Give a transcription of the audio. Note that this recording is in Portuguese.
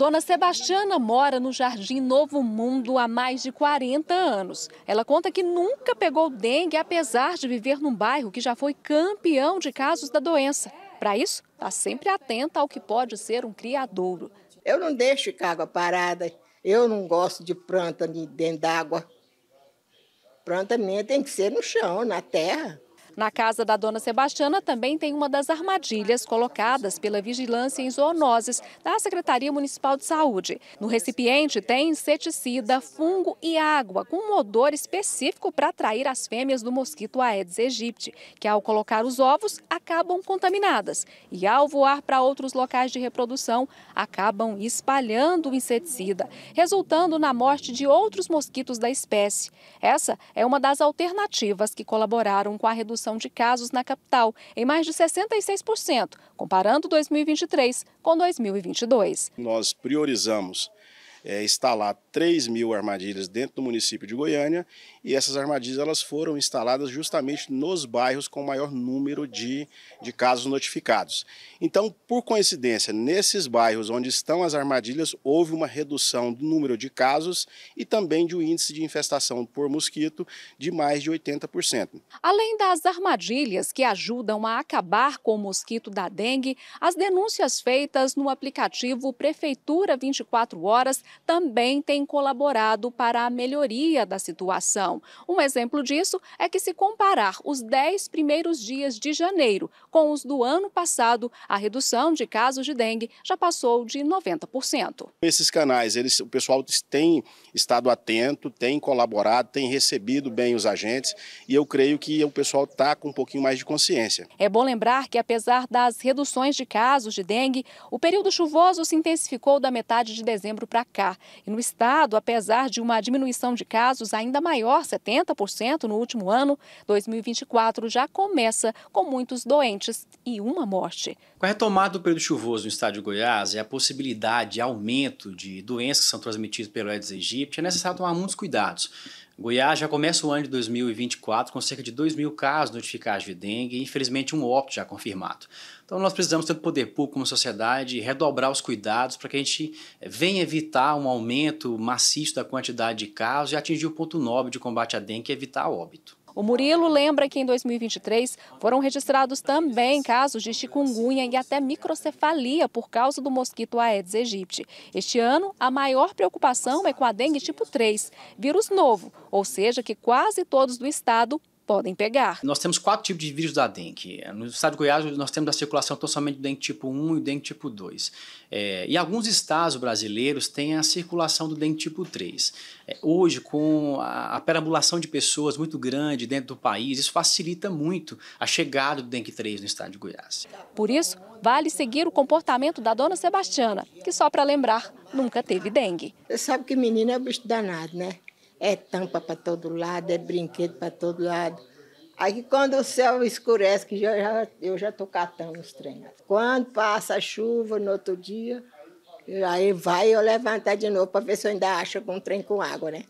Dona Sebastiana mora no Jardim Novo Mundo há mais de 40 anos. Ela conta que nunca pegou dengue, apesar de viver num bairro que já foi campeão de casos da doença. Para isso, está sempre atenta ao que pode ser um criadouro. Eu não deixo ficar água parada. Eu não gosto de planta dentro d'água. Planta minha tem que ser no chão, na terra. Na casa da dona Sebastiana também tem uma das armadilhas colocadas pela vigilância em zoonoses da Secretaria Municipal de Saúde. No recipiente tem inseticida, fungo e água, com um odor específico para atrair as fêmeas do mosquito Aedes aegypti, que ao colocar os ovos acabam contaminadas e ao voar para outros locais de reprodução acabam espalhando o inseticida, resultando na morte de outros mosquitos da espécie. Essa é uma das alternativas que colaboraram com a redução diminuição de casos na capital, em mais de 66%, comparando 2023 com 2022. Nós priorizamos é, instalar 3 mil armadilhas dentro do município de Goiânia e essas armadilhas elas foram instaladas justamente nos bairros com maior número de, de casos notificados. Então, por coincidência, nesses bairros onde estão as armadilhas, houve uma redução do número de casos e também de um índice de infestação por mosquito de mais de 80%. Além das armadilhas que ajudam a acabar com o mosquito da dengue, as denúncias feitas no aplicativo Prefeitura 24 Horas também têm colaborado para a melhoria da situação. Um exemplo disso é que, se comparar os 10 primeiros dias de janeiro com os do ano passado, a redução de casos de dengue já passou de 90%. Esses canais, eles, o pessoal tem estado atento, tem colaborado, tem recebido bem os agentes e eu creio que o pessoal está com um pouquinho mais de consciência. É bom lembrar que, apesar das reduções de casos de dengue, o período chuvoso se intensificou da metade de dezembro para cá ficar. E no estado, apesar de uma diminuição de casos ainda maior, 70% no último ano, 2024 já começa com muitos doentes e uma morte. Com a retomada do período chuvoso no estado de Goiás e a possibilidade de aumento de doenças que são transmitidas pelo Aedes aegypti, é necessário tomar muitos cuidados. Goiás já começa o ano de 2024 com cerca de 2 mil casos notificados de dengue e, infelizmente, um óbito já confirmado. Então, nós precisamos, tanto poder público como sociedade, redobrar os cuidados para que a gente eh, venha evitar um aumento maciço da quantidade de casos e atingir o ponto nobre de combate à dengue, e evitar óbito. O Murilo lembra que em 2023 foram registrados também casos de chikungunya e até microcefalia por causa do mosquito Aedes aegypti. Este ano, a maior preocupação é com a dengue tipo 3, vírus novo, ou seja, que quase todos do estado podem pegar. Nós temos quatro tipos de vírus da dengue. No estado de Goiás, nós temos a circulação totalmente somente do dengue tipo 1 e do dengue tipo 2. É, e alguns estados brasileiros têm a circulação do dengue tipo 3. É, hoje, com a, a perambulação de pessoas muito grande dentro do país, isso facilita muito a chegada do dengue 3 no estado de Goiás. Por isso, vale seguir o comportamento da dona Sebastiana, que só para lembrar, nunca teve dengue. Você sabe que menina é bicho danado, né? é tampa para todo lado, é brinquedo para todo lado. Aí quando o céu escurece, que já, já, eu já estou catando os trens. Quando passa a chuva no outro dia, aí vai eu levantar de novo para ver se eu ainda acho algum trem com água, né?